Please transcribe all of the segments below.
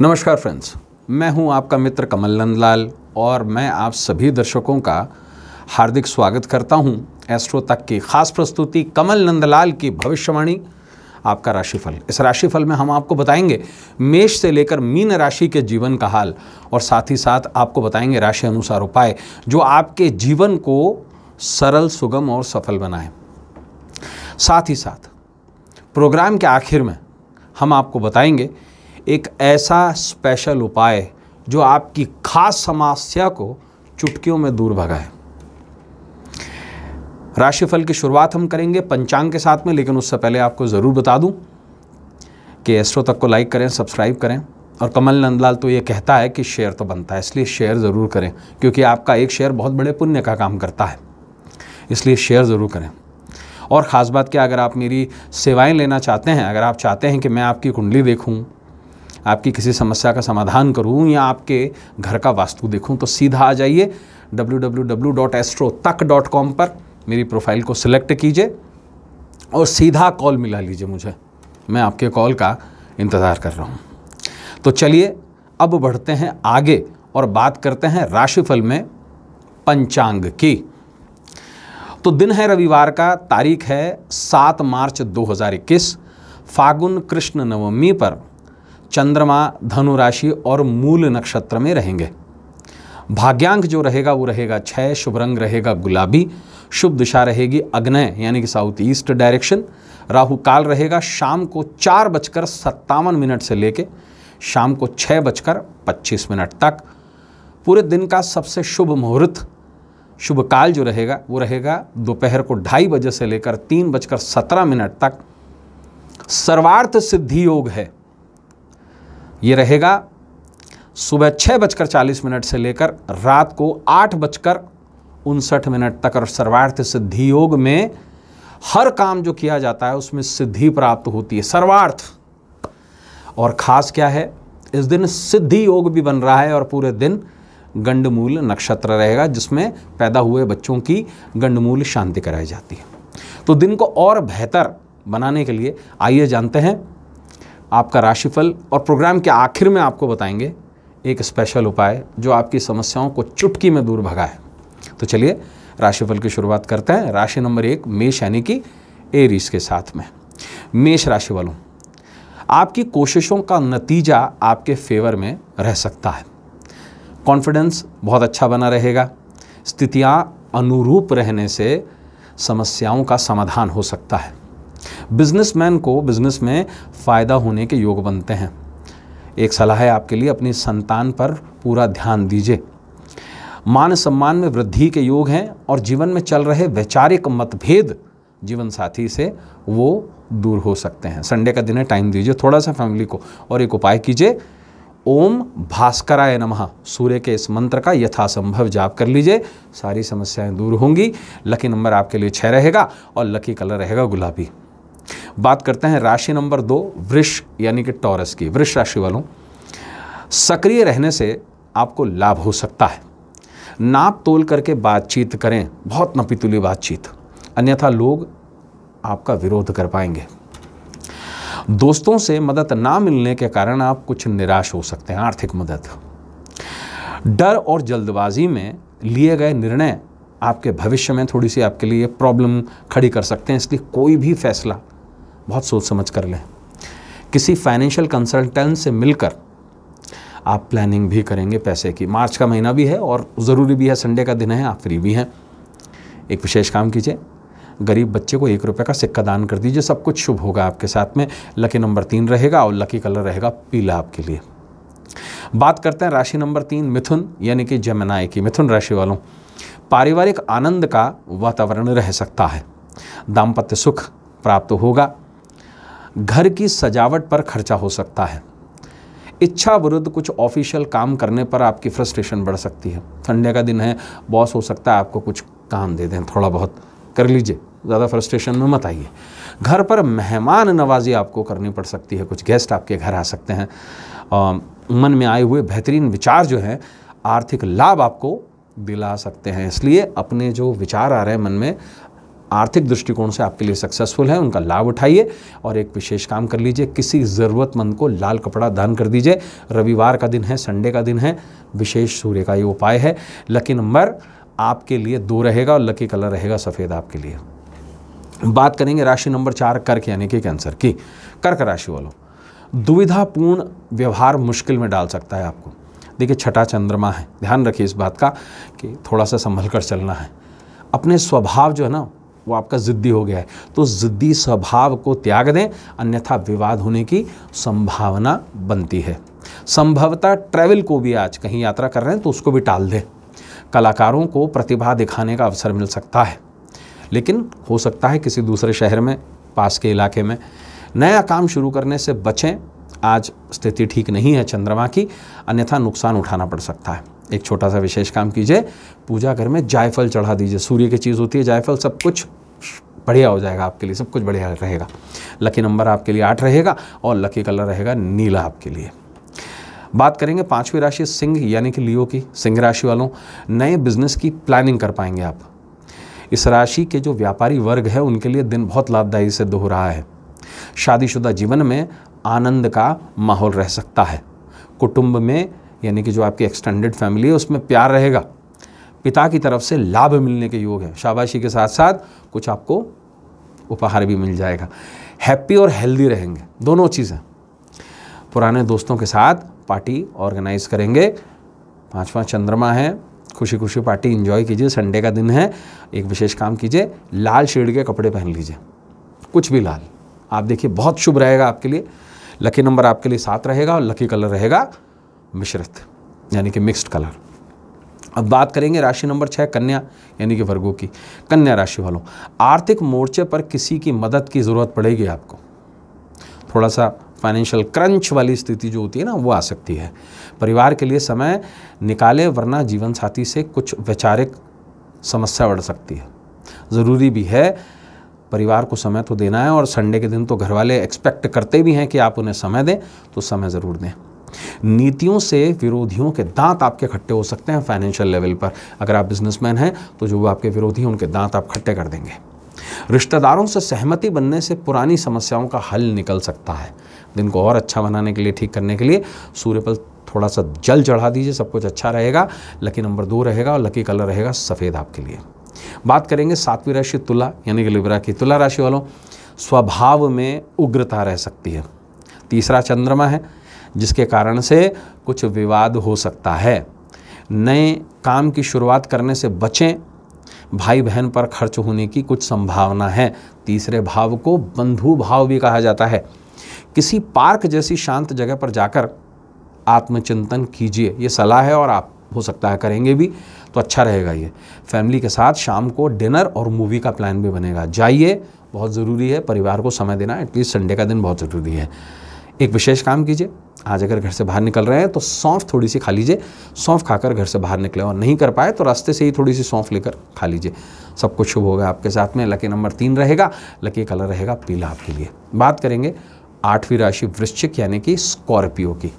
नमस्कार फ्रेंड्स मैं हूं आपका मित्र कमल नंदलाल और मैं आप सभी दर्शकों का हार्दिक स्वागत करता हूं एस्ट्रो तक की खास प्रस्तुति कमल नंदलाल की भविष्यवाणी आपका राशिफल इस राशिफल में हम आपको बताएंगे मेष से लेकर मीन राशि के जीवन का हाल और साथ ही साथ आपको बताएंगे राशि अनुसार उपाय जो आपके जीवन को सरल सुगम और सफल बनाए साथ ही साथ प्रोग्राम के आखिर में हम आपको बताएंगे एक ऐसा स्पेशल उपाय जो आपकी खास समस्या को चुटकियों में दूर भगाए राशिफल की शुरुआत हम करेंगे पंचांग के साथ में लेकिन उससे पहले आपको ज़रूर बता दूं कि एस्ट्रो तक को लाइक करें सब्सक्राइब करें और कमल नंदलाल तो ये कहता है कि शेयर तो बनता है इसलिए शेयर ज़रूर करें क्योंकि आपका एक शेयर बहुत बड़े पुण्य का काम करता है इसलिए शेयर ज़रूर करें और ख़ास बात क्या अगर आप मेरी सेवाएं लेना चाहते हैं अगर आप चाहते हैं कि मैं आपकी कुंडली देखूं आपकी किसी समस्या का समाधान करूँ या आपके घर का वास्तु देखूँ तो सीधा आ जाइए डब्ल्यू पर मेरी प्रोफाइल को सिलेक्ट कीजिए और सीधा कॉल मिला लीजिए मुझे मैं आपके कॉल का इंतज़ार कर रहा हूँ तो चलिए अब बढ़ते हैं आगे और बात करते हैं राशिफल में पंचांग की तो दिन है रविवार का तारीख है सात मार्च 2021 फागुन कृष्ण नवमी पर चंद्रमा धनु राशि और मूल नक्षत्र में रहेंगे भाग्यांक जो रहेगा वो रहेगा छः शुभ रंग रहेगा गुलाबी शुभ दिशा रहेगी अग्नय यानी कि साउथ ईस्ट डायरेक्शन राहु काल रहेगा शाम को चार बजकर सत्तावन मिनट से लेके शाम को छः बजकर पच्चीस मिनट तक पूरे दिन का सबसे शुभ मुहूर्त शुभ काल जो रहेगा वो रहेगा दोपहर को ढाई बजे से लेकर तीन बजकर सत्रह मिनट तक सर्वार्थ सिद्धि योग है ये रहेगा सुबह छः बजकर चालीस मिनट से लेकर रात को आठ बजकर उनसठ मिनट तक और सर्वार्थ सिद्धि योग में हर काम जो किया जाता है उसमें सिद्धि प्राप्त होती है सर्वार्थ और ख़ास क्या है इस दिन सिद्धि योग भी बन रहा है और पूरे दिन गंडमूल नक्षत्र रहेगा जिसमें पैदा हुए बच्चों की गंडमूल शांति कराई जाती है तो दिन को और बेहतर बनाने के लिए आइए जानते हैं आपका राशिफल और प्रोग्राम के आखिर में आपको बताएंगे एक स्पेशल उपाय जो आपकी समस्याओं को चुटकी में दूर भगा है तो चलिए राशिफल की शुरुआत करते हैं राशि नंबर एक मेष यानी कि एरीज के साथ में मेष राशि वालों आपकी कोशिशों का नतीजा आपके फेवर में रह सकता है कॉन्फिडेंस बहुत अच्छा बना रहेगा स्थितियाँ अनुरूप रहने से समस्याओं का समाधान हो सकता है बिजनेसमैन को बिजनेस में फ़ायदा होने के योग बनते हैं एक सलाह है आपके लिए अपनी संतान पर पूरा ध्यान दीजिए मान सम्मान में वृद्धि के योग हैं और जीवन में चल रहे वैचारिक मतभेद जीवन साथी से वो दूर हो सकते हैं संडे का दिन है टाइम दीजिए थोड़ा सा फैमिली को और एक उपाय कीजिए ओम भास्कराय नमः सूर्य के इस मंत्र का यथासंभव जाप कर लीजिए सारी समस्याएं दूर होंगी लकी नंबर आपके लिए छः रहेगा और लकी कलर रहेगा गुलाबी बात करते हैं राशि नंबर दो वृष यानी कि टॉरस की वृष राशि वालों सक्रिय रहने से आपको लाभ हो सकता है नाप तोल करके बातचीत करें बहुत नपीतुली बातचीत अन्यथा लोग आपका विरोध कर पाएंगे दोस्तों से मदद ना मिलने के कारण आप कुछ निराश हो सकते हैं आर्थिक मदद डर और जल्दबाजी में लिए गए निर्णय आपके भविष्य में थोड़ी सी आपके लिए प्रॉब्लम खड़ी कर सकते हैं इसलिए कोई भी फैसला बहुत सोच समझ कर लें किसी फाइनेंशियल कंसल्टेंट से मिलकर आप प्लानिंग भी करेंगे पैसे की मार्च का महीना भी है और ज़रूरी भी है संडे का दिन है आप फ्री भी हैं एक विशेष काम कीजिए गरीब बच्चे को एक रुपये का सिक्का दान कर दीजिए सब कुछ शुभ होगा आपके साथ में लकी नंबर तीन रहेगा और लकी कलर रहेगा पीला आपके लिए बात करते हैं राशि नंबर तीन मिथुन यानी कि जमनाए की मिथुन राशि वालों पारिवारिक आनंद का वातावरण रह सकता है दाम्पत्य सुख प्राप्त होगा घर की सजावट पर खर्चा हो सकता है इच्छा विरुद्ध कुछ ऑफिशियल काम करने पर आपकी फ्रस्ट्रेशन बढ़ सकती है संडे का दिन है बॉस हो सकता है आपको कुछ काम दे दें थोड़ा बहुत कर लीजिए ज़्यादा फ्रस्ट्रेशन में मत आइए घर पर मेहमान नवाजी आपको करनी पड़ सकती है कुछ गेस्ट आपके घर आ सकते हैं आ, मन में आए हुए बेहतरीन विचार जो हैं आर्थिक लाभ आपको दिला सकते हैं इसलिए अपने जो विचार आ रहे हैं मन में आर्थिक दृष्टिकोण से आपके लिए सक्सेसफुल है उनका लाभ उठाइए और एक विशेष काम कर लीजिए किसी ज़रूरतमंद को लाल कपड़ा दान कर दीजिए रविवार का दिन है संडे का दिन है विशेष सूर्य का ये उपाय है लकी नंबर आपके लिए दो रहेगा और लकी कलर रहेगा सफ़ेद आपके लिए बात करेंगे राशि नंबर चार कर्क यानी कि कैंसर की कर्क राशि वालों दुविधापूर्ण व्यवहार मुश्किल में डाल सकता है आपको देखिए छठा चंद्रमा है ध्यान रखिए इस बात का कि थोड़ा सा संभल कर चलना है अपने स्वभाव जो है ना वो आपका ज़िद्दी हो गया है तो ज़िद्दी स्वभाव को त्याग दें अन्यथा विवाद होने की संभावना बनती है संभवतः ट्रैवल को भी आज कहीं यात्रा कर रहे हैं तो उसको भी टाल दें कलाकारों को प्रतिभा दिखाने का अवसर मिल सकता है लेकिन हो सकता है किसी दूसरे शहर में पास के इलाके में नया काम शुरू करने से बचें आज स्थिति ठीक नहीं है चंद्रमा की अन्यथा नुकसान उठाना पड़ सकता है एक छोटा सा विशेष काम कीजिए पूजा घर में जायफल चढ़ा दीजिए सूर्य की चीज़ होती है जायफल सब कुछ बढ़िया हो जाएगा आपके लिए सब कुछ बढ़िया रहेगा लकी नंबर आपके लिए आठ रहेगा और लकी कलर रहेगा नीला आपके लिए बात करेंगे पांचवी राशि सिंह यानी कि लियो की सिंह राशि वालों नए बिजनेस की प्लानिंग कर पाएंगे आप इस राशि के जो व्यापारी वर्ग है उनके लिए दिन बहुत लाभदायी सिद्ध हो रहा है शादीशुदा जीवन में आनंद का माहौल रह सकता है कुटुंब में यानी कि जो आपकी एक्सटेंडेड फैमिली है उसमें प्यार रहेगा पिता की तरफ से लाभ मिलने के योग है शाबाशी के साथ साथ कुछ आपको उपहार भी मिल जाएगा हैप्पी और हेल्दी रहेंगे दोनों चीज़ें पुराने दोस्तों के साथ पार्टी ऑर्गेनाइज करेंगे पाँचवा चंद्रमा है खुशी खुशी पार्टी इंजॉय कीजिए संडे का दिन है एक विशेष काम कीजिए लाल शेड के कपड़े पहन लीजिए कुछ भी लाल आप देखिए बहुत शुभ रहेगा आपके लिए लकी नंबर आपके लिए सात रहेगा और लकी कलर रहेगा मिश्रित यानी कि मिक्स्ड कलर अब बात करेंगे राशि नंबर छः कन्या यानी कि वर्गों की कन्या राशि वालों आर्थिक मोर्चे पर किसी की मदद की ज़रूरत पड़ेगी आपको थोड़ा सा फाइनेंशियल क्रंच वाली स्थिति जो होती है ना वो आ सकती है परिवार के लिए समय निकाले वरना जीवन साथी से कुछ वैचारिक समस्या बढ़ सकती है ज़रूरी भी है परिवार को समय तो देना है और संडे के दिन तो घर वाले एक्सपेक्ट करते भी हैं कि आप उन्हें समय दें तो समय ज़रूर दें नीतियों से विरोधियों के दांत आपके खट्टे हो सकते हैं फाइनेंशियल लेवल पर अगर आप बिजनेसमैन हैं तो जो आपके विरोधी हैं उनके दांत आप खट्टे कर देंगे रिश्तेदारों से सहमति बनने से पुरानी समस्याओं का हल निकल सकता है दिन को और अच्छा बनाने के लिए ठीक करने के लिए सूर्य पर थोड़ा सा जल चढ़ा दीजिए सब कुछ अच्छा रहेगा लकी नंबर दो रहेगा और लकी कलर रहेगा सफ़ेद आपके लिए बात करेंगे सातवीं राशि तुला यानी कि लिब्रा की तुला राशि वालों स्वभाव में उग्रता रह सकती है तीसरा चंद्रमा है जिसके कारण से कुछ विवाद हो सकता है नए काम की शुरुआत करने से बचें भाई बहन पर खर्च होने की कुछ संभावना है तीसरे भाव को बंधु भाव भी कहा जाता है किसी पार्क जैसी शांत जगह पर जाकर आत्मचिंतन कीजिए ये सलाह है और आप हो सकता है करेंगे भी तो अच्छा रहेगा ये फैमिली के साथ शाम को डिनर और मूवी का प्लान भी बनेगा जाइए बहुत ज़रूरी है परिवार को समय देना एटलीस्ट संडे का दिन बहुत ज़रूरी है एक विशेष काम कीजिए आज अगर घर से बाहर निकल रहे हैं तो सौंफ थोड़ी सी खा लीजिए सौंफ खाकर घर से बाहर निकले और नहीं कर पाए तो रास्ते से ही थोड़ी सी सौंफ लेकर खा लीजिए सब कुछ शुभ होगा आपके साथ में लकी नंबर तीन रहेगा लकी कलर रहेगा पीला आपके लिए बात करेंगे आठवीं राशि वृश्चिक यानी कि स्कॉर्पियो की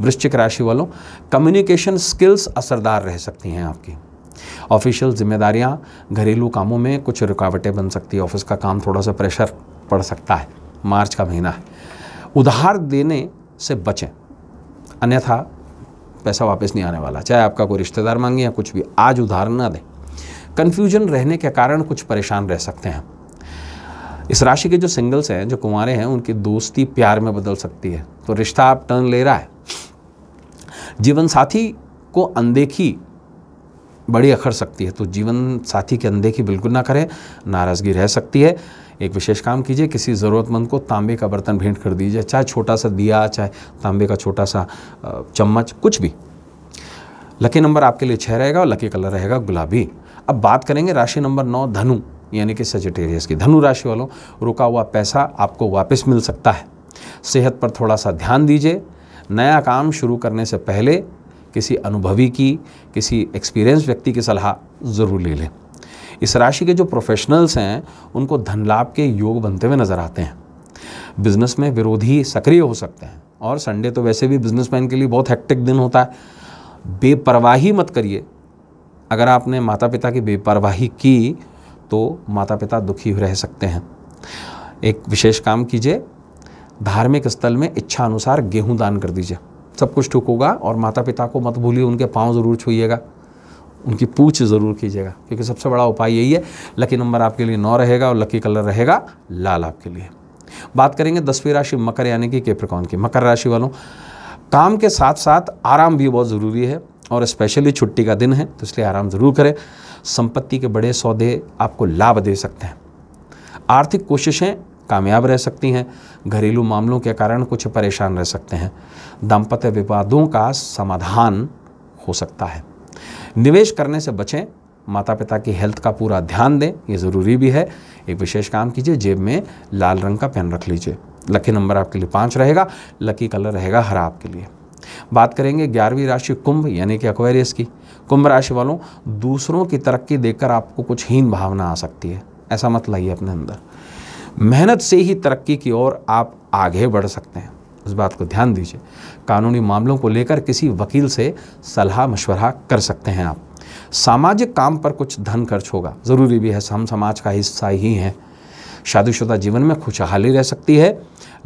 वृश्चिक राशि वालों कम्युनिकेशन स्किल्स असरदार रह सकती हैं आपकी ऑफिशियल जिम्मेदारियां घरेलू कामों में कुछ रुकावटें बन सकती है ऑफिस का काम थोड़ा सा प्रेशर पड़ सकता है मार्च का महीना है उधार देने से बचें अन्यथा पैसा वापस नहीं आने वाला चाहे आपका कोई रिश्तेदार मांगे या कुछ भी आज उधार ना दें कन्फ्यूजन रहने के कारण कुछ परेशान रह सकते हैं इस राशि के जो सिंगल्स हैं जो कुंवारे हैं उनकी दोस्ती प्यार में बदल सकती है तो रिश्ता आप टर्न ले रहा है जीवन साथी को अनदेखी बड़ी अखर सकती है तो जीवन साथी की अनदेखी बिल्कुल ना करें नाराज़गी रह सकती है एक विशेष काम कीजिए किसी ज़रूरतमंद को तांबे का बर्तन भेंट कर दीजिए चाहे छोटा सा दिया चाहे तांबे का छोटा सा चम्मच कुछ भी लकी नंबर आपके लिए छः रहेगा और लकी कलर रहेगा गुलाबी अब बात करेंगे राशि नंबर नौ धनु यानी कि सजिटेरियस की धनु राशि वालों रुका हुआ पैसा आपको वापस मिल सकता है सेहत पर थोड़ा सा ध्यान दीजिए नया काम शुरू करने से पहले किसी अनुभवी की किसी एक्सपीरियंस व्यक्ति की सलाह ज़रूर ले लें इस राशि के जो प्रोफेशनल्स हैं उनको धन लाभ के योग बनते हुए नज़र आते हैं बिजनेस में विरोधी सक्रिय हो सकते हैं और संडे तो वैसे भी बिजनेसमैन के लिए बहुत हेक्टिक दिन होता है बेपरवाही मत करिए अगर आपने माता पिता की बेपरवाही की तो माता पिता दुखी रह सकते हैं एक विशेष काम कीजिए धार्मिक स्थल में इच्छा अनुसार गेहूं दान कर दीजिए सब कुछ ठुक होगा और माता पिता को मत भूलिए उनके पाँव ज़रूर छूइएगा उनकी पूछ ज़रूर कीजिएगा क्योंकि सबसे बड़ा उपाय यही है लकी नंबर आपके लिए नौ रहेगा और लकी कलर रहेगा लाल आपके लिए बात करेंगे दसवीं राशि मकर यानी कि केप्रकॉन की मकर राशि वालों काम के साथ साथ आराम भी बहुत ज़रूरी है और स्पेशली छुट्टी का दिन है तो इसलिए आराम ज़रूर करें संपत्ति के बड़े सौदे आपको लाभ दे सकते हैं आर्थिक कोशिशें कामयाब रह सकती हैं घरेलू मामलों के कारण कुछ परेशान रह सकते हैं दाम्पत्य विवादों का समाधान हो सकता है निवेश करने से बचें माता पिता की हेल्थ का पूरा ध्यान दें ये ज़रूरी भी है एक विशेष काम कीजिए जेब में लाल रंग का पेन रख लीजिए लकी नंबर आपके लिए पाँच रहेगा लकी कलर रहेगा हरा आपके लिए बात करेंगे ग्यारहवीं राशि कुंभ यानी कि अक्वेरियस की कुंभ राशि वालों दूसरों की तरक्की देखकर आपको कुछ हीन भावना आ सकती है ऐसा मत लाइए अपने अंदर मेहनत से ही तरक्की की ओर आप आगे बढ़ सकते हैं इस बात को ध्यान दीजिए कानूनी मामलों को लेकर किसी वकील से सलाह मशवरा कर सकते हैं आप सामाजिक काम पर कुछ धन खर्च होगा ज़रूरी भी है हम समाज का हिस्सा ही हैं शादीशुदा जीवन में खुशहाली रह सकती है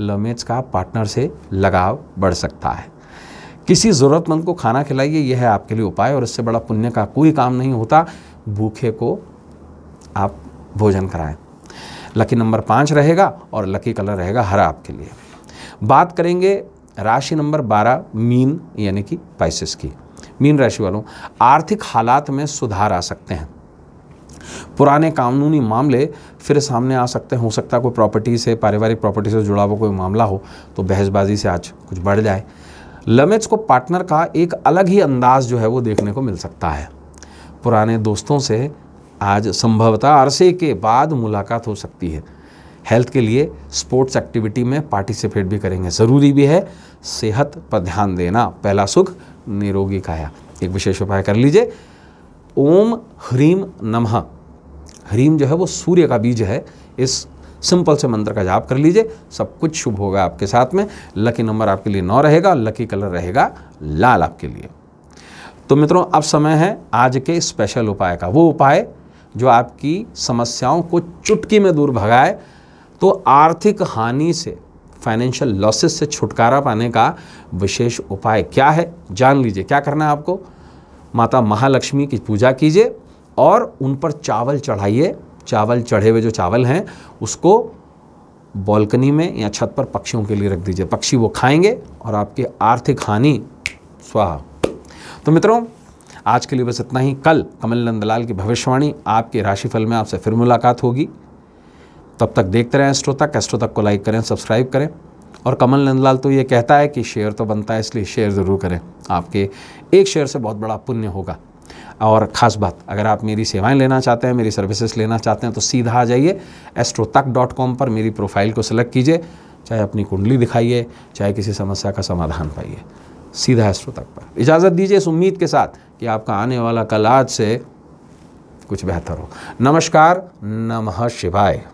लमेज का पार्टनर से लगाव बढ़ सकता है किसी ज़रूरतमंद को खाना खिलाइए यह है आपके लिए उपाय और इससे बड़ा पुण्य का कोई काम नहीं होता भूखे को आप भोजन कराएं लकी नंबर पाँच रहेगा और लकी कलर रहेगा हरा आपके लिए बात करेंगे राशि नंबर 12 मीन यानी कि पाइसिस की मीन राशि वालों आर्थिक हालात में सुधार आ सकते हैं पुराने कानूनी मामले फिर सामने आ सकते हैं हो सकता है कोई प्रॉपर्टी से पारिवारिक प्रॉपर्टी से जुड़ा हुआ कोई मामला हो तो बहसबाजी से आज कुछ बढ़ जाए लमेज को पार्टनर का एक अलग ही अंदाज जो है वो देखने को मिल सकता है पुराने दोस्तों से आज संभवतः अरसे के बाद मुलाकात हो सकती है हेल्थ के लिए स्पोर्ट्स एक्टिविटी में पार्टिसिपेट भी करेंगे ज़रूरी भी है सेहत पर ध्यान देना पहला सुख निरोगी काया एक विशेष उपाय कर लीजिए ओम ह्रीम नमः ह्रीम जो है वो सूर्य का बीज है इस सिंपल से मंत्र का जाप कर लीजिए सब कुछ शुभ होगा आपके साथ में लकी नंबर आपके लिए नौ रहेगा लकी कलर रहेगा लाल आपके लिए तो मित्रों अब समय है आज के स्पेशल उपाय का वो उपाय जो आपकी समस्याओं को चुटकी में दूर भगाए तो आर्थिक हानि से फाइनेंशियल लॉसेस से छुटकारा पाने का विशेष उपाय क्या है जान लीजिए क्या करना है आपको माता महालक्ष्मी की पूजा कीजिए और उन पर चावल चढ़ाइए चावल चढ़े हुए जो चावल हैं उसको बॉल्कनी में या छत पर पक्षियों के लिए रख दीजिए पक्षी वो खाएंगे और आपके आर्थिक हानि स्वाहा तो मित्रों आज के लिए बस इतना ही कल कमल नंदलाल की भविष्यवाणी आपके राशिफल में आपसे फिर मुलाकात होगी तब तक देखते रहें एस्ट्रो तक एस्ट्रो तक को लाइक करें सब्सक्राइब करें और कमल नंदलाल तो ये कहता है कि शेयर तो बनता है इसलिए शेयर ज़रूर करें आपके एक शेयर से बहुत बड़ा पुण्य होगा और ख़ास बात अगर आप मेरी सेवाएं लेना चाहते हैं मेरी सर्विसेज लेना चाहते हैं तो सीधा आ जाइए तक डॉट कॉम पर मेरी प्रोफाइल को सिलेक्ट कीजिए चाहे अपनी कुंडली दिखाइए चाहे किसी समस्या का समाधान पाइए सीधा एस्ट्रो तक पर इजाज़त दीजिए इस उम्मीद के साथ कि आपका आने वाला कल आज से कुछ बेहतर हो नमस्कार नमः शिवाय